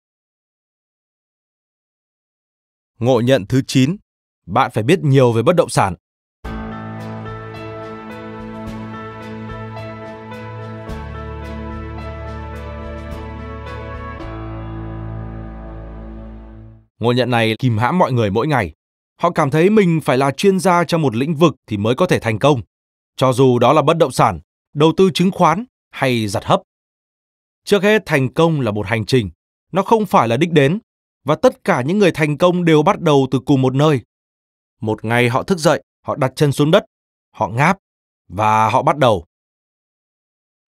Ngộ nhận thứ 9, bạn phải biết nhiều về bất động sản. Ngôi nhận này kìm hãm mọi người mỗi ngày. Họ cảm thấy mình phải là chuyên gia trong một lĩnh vực thì mới có thể thành công. Cho dù đó là bất động sản, đầu tư chứng khoán hay giặt hấp. Trước hết thành công là một hành trình, nó không phải là đích đến và tất cả những người thành công đều bắt đầu từ cùng một nơi. Một ngày họ thức dậy, họ đặt chân xuống đất, họ ngáp và họ bắt đầu.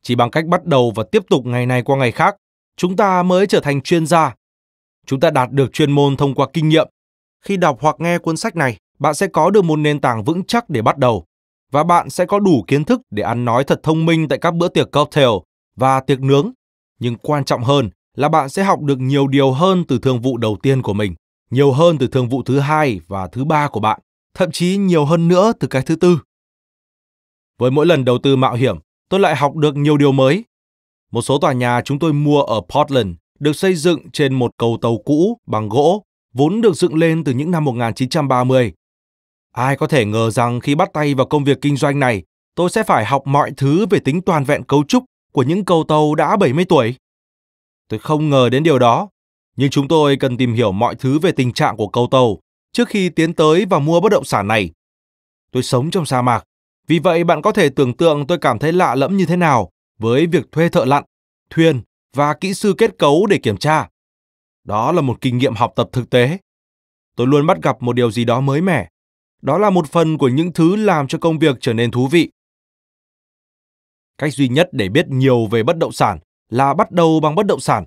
Chỉ bằng cách bắt đầu và tiếp tục ngày này qua ngày khác, chúng ta mới trở thành chuyên gia Chúng ta đạt được chuyên môn thông qua kinh nghiệm. Khi đọc hoặc nghe cuốn sách này, bạn sẽ có được một nền tảng vững chắc để bắt đầu và bạn sẽ có đủ kiến thức để ăn nói thật thông minh tại các bữa tiệc cocktail và tiệc nướng. Nhưng quan trọng hơn là bạn sẽ học được nhiều điều hơn từ thương vụ đầu tiên của mình, nhiều hơn từ thương vụ thứ hai và thứ ba của bạn, thậm chí nhiều hơn nữa từ cái thứ tư. Với mỗi lần đầu tư mạo hiểm, tôi lại học được nhiều điều mới. Một số tòa nhà chúng tôi mua ở Portland được xây dựng trên một cầu tàu cũ bằng gỗ, vốn được dựng lên từ những năm 1930. Ai có thể ngờ rằng khi bắt tay vào công việc kinh doanh này, tôi sẽ phải học mọi thứ về tính toàn vẹn cấu trúc của những cầu tàu đã 70 tuổi. Tôi không ngờ đến điều đó, nhưng chúng tôi cần tìm hiểu mọi thứ về tình trạng của cầu tàu trước khi tiến tới và mua bất động sản này. Tôi sống trong sa mạc, vì vậy bạn có thể tưởng tượng tôi cảm thấy lạ lẫm như thế nào với việc thuê thợ lặn, thuyền và kỹ sư kết cấu để kiểm tra. Đó là một kinh nghiệm học tập thực tế. Tôi luôn bắt gặp một điều gì đó mới mẻ. Đó là một phần của những thứ làm cho công việc trở nên thú vị. Cách duy nhất để biết nhiều về bất động sản là bắt đầu bằng bất động sản.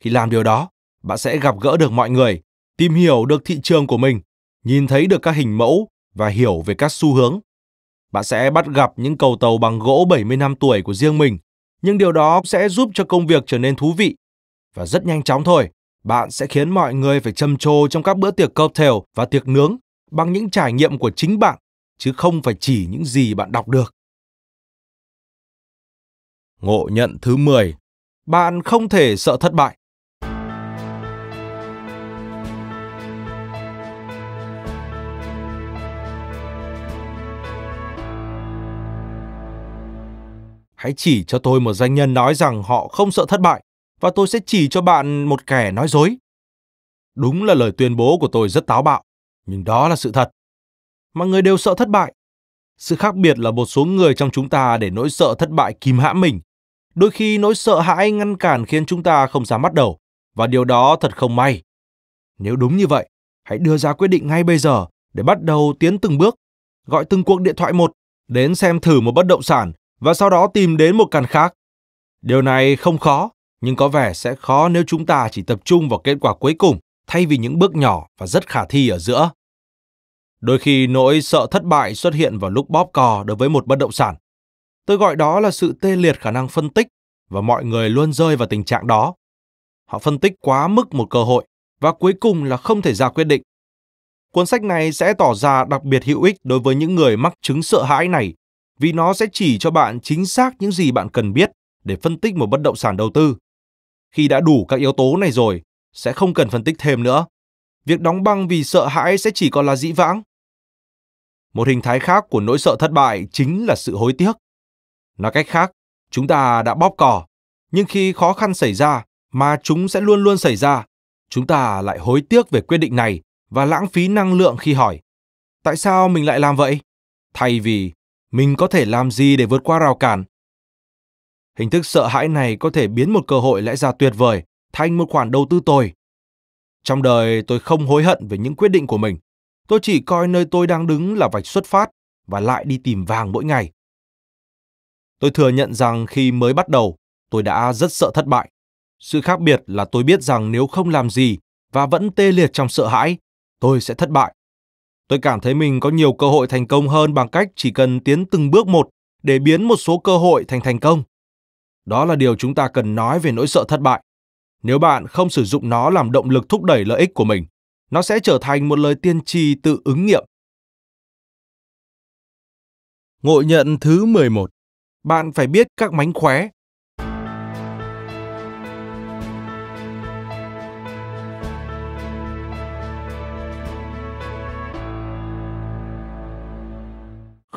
Khi làm điều đó, bạn sẽ gặp gỡ được mọi người, tìm hiểu được thị trường của mình, nhìn thấy được các hình mẫu và hiểu về các xu hướng. Bạn sẽ bắt gặp những cầu tàu bằng gỗ 70 năm tuổi của riêng mình nhưng điều đó sẽ giúp cho công việc trở nên thú vị. Và rất nhanh chóng thôi, bạn sẽ khiến mọi người phải trầm trồ trong các bữa tiệc cocktail và tiệc nướng bằng những trải nghiệm của chính bạn, chứ không phải chỉ những gì bạn đọc được. Ngộ nhận thứ 10 Bạn không thể sợ thất bại Hãy chỉ cho tôi một doanh nhân nói rằng họ không sợ thất bại và tôi sẽ chỉ cho bạn một kẻ nói dối. Đúng là lời tuyên bố của tôi rất táo bạo, nhưng đó là sự thật. Mọi người đều sợ thất bại. Sự khác biệt là một số người trong chúng ta để nỗi sợ thất bại kìm hãm mình. Đôi khi nỗi sợ hãi ngăn cản khiến chúng ta không dám bắt đầu, và điều đó thật không may. Nếu đúng như vậy, hãy đưa ra quyết định ngay bây giờ để bắt đầu tiến từng bước. Gọi từng cuộc điện thoại một, đến xem thử một bất động sản và sau đó tìm đến một căn khác. Điều này không khó, nhưng có vẻ sẽ khó nếu chúng ta chỉ tập trung vào kết quả cuối cùng thay vì những bước nhỏ và rất khả thi ở giữa. Đôi khi nỗi sợ thất bại xuất hiện vào lúc bóp cò đối với một bất động sản. Tôi gọi đó là sự tê liệt khả năng phân tích và mọi người luôn rơi vào tình trạng đó. Họ phân tích quá mức một cơ hội và cuối cùng là không thể ra quyết định. Cuốn sách này sẽ tỏ ra đặc biệt hữu ích đối với những người mắc chứng sợ hãi này vì nó sẽ chỉ cho bạn chính xác những gì bạn cần biết để phân tích một bất động sản đầu tư. Khi đã đủ các yếu tố này rồi, sẽ không cần phân tích thêm nữa. Việc đóng băng vì sợ hãi sẽ chỉ còn là dĩ vãng. Một hình thái khác của nỗi sợ thất bại chính là sự hối tiếc. Nói cách khác, chúng ta đã bóp cò nhưng khi khó khăn xảy ra mà chúng sẽ luôn luôn xảy ra, chúng ta lại hối tiếc về quyết định này và lãng phí năng lượng khi hỏi tại sao mình lại làm vậy thay vì mình có thể làm gì để vượt qua rào cản hình thức sợ hãi này có thể biến một cơ hội lẽ ra tuyệt vời thành một khoản đầu tư tồi trong đời tôi không hối hận về những quyết định của mình tôi chỉ coi nơi tôi đang đứng là vạch xuất phát và lại đi tìm vàng mỗi ngày tôi thừa nhận rằng khi mới bắt đầu tôi đã rất sợ thất bại sự khác biệt là tôi biết rằng nếu không làm gì và vẫn tê liệt trong sợ hãi tôi sẽ thất bại Tôi cảm thấy mình có nhiều cơ hội thành công hơn bằng cách chỉ cần tiến từng bước một để biến một số cơ hội thành thành công. Đó là điều chúng ta cần nói về nỗi sợ thất bại. Nếu bạn không sử dụng nó làm động lực thúc đẩy lợi ích của mình, nó sẽ trở thành một lời tiên tri tự ứng nghiệm. Ngộ nhận thứ 11. Bạn phải biết các mánh khóe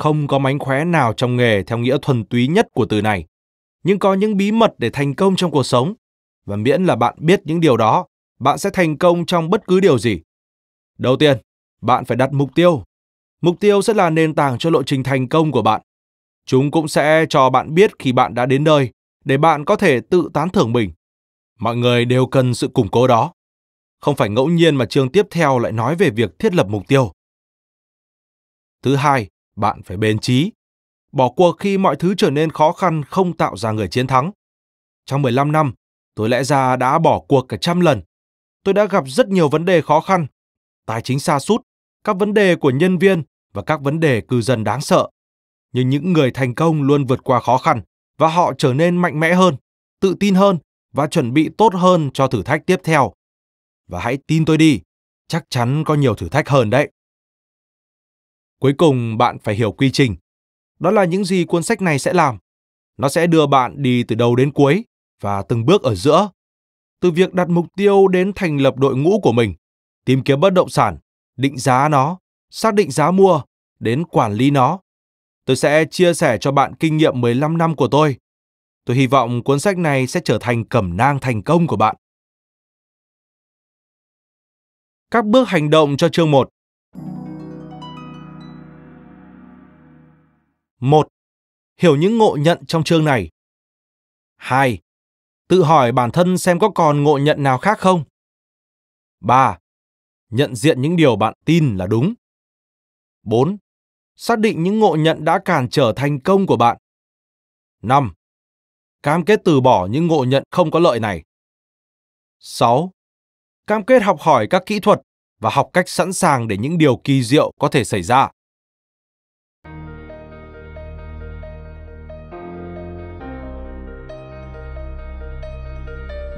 không có mánh khóe nào trong nghề theo nghĩa thuần túy nhất của từ này, nhưng có những bí mật để thành công trong cuộc sống. Và miễn là bạn biết những điều đó, bạn sẽ thành công trong bất cứ điều gì. Đầu tiên, bạn phải đặt mục tiêu. Mục tiêu sẽ là nền tảng cho lộ trình thành công của bạn. Chúng cũng sẽ cho bạn biết khi bạn đã đến nơi để bạn có thể tự tán thưởng mình. Mọi người đều cần sự củng cố đó. Không phải ngẫu nhiên mà chương tiếp theo lại nói về việc thiết lập mục tiêu. Thứ hai, bạn phải bền trí. Bỏ cuộc khi mọi thứ trở nên khó khăn không tạo ra người chiến thắng. Trong 15 năm, tôi lẽ ra đã bỏ cuộc cả trăm lần. Tôi đã gặp rất nhiều vấn đề khó khăn, tài chính xa sút, các vấn đề của nhân viên và các vấn đề cư dân đáng sợ. Nhưng những người thành công luôn vượt qua khó khăn và họ trở nên mạnh mẽ hơn, tự tin hơn và chuẩn bị tốt hơn cho thử thách tiếp theo. Và hãy tin tôi đi, chắc chắn có nhiều thử thách hơn đấy. Cuối cùng bạn phải hiểu quy trình. Đó là những gì cuốn sách này sẽ làm. Nó sẽ đưa bạn đi từ đầu đến cuối và từng bước ở giữa. Từ việc đặt mục tiêu đến thành lập đội ngũ của mình, tìm kiếm bất động sản, định giá nó, xác định giá mua đến quản lý nó. Tôi sẽ chia sẻ cho bạn kinh nghiệm 15 năm của tôi. Tôi hy vọng cuốn sách này sẽ trở thành cẩm nang thành công của bạn. Các bước hành động cho chương 1 1. Hiểu những ngộ nhận trong chương này. 2. Tự hỏi bản thân xem có còn ngộ nhận nào khác không. 3. Nhận diện những điều bạn tin là đúng. 4. Xác định những ngộ nhận đã cản trở thành công của bạn. 5. Cam kết từ bỏ những ngộ nhận không có lợi này. 6. Cam kết học hỏi các kỹ thuật và học cách sẵn sàng để những điều kỳ diệu có thể xảy ra.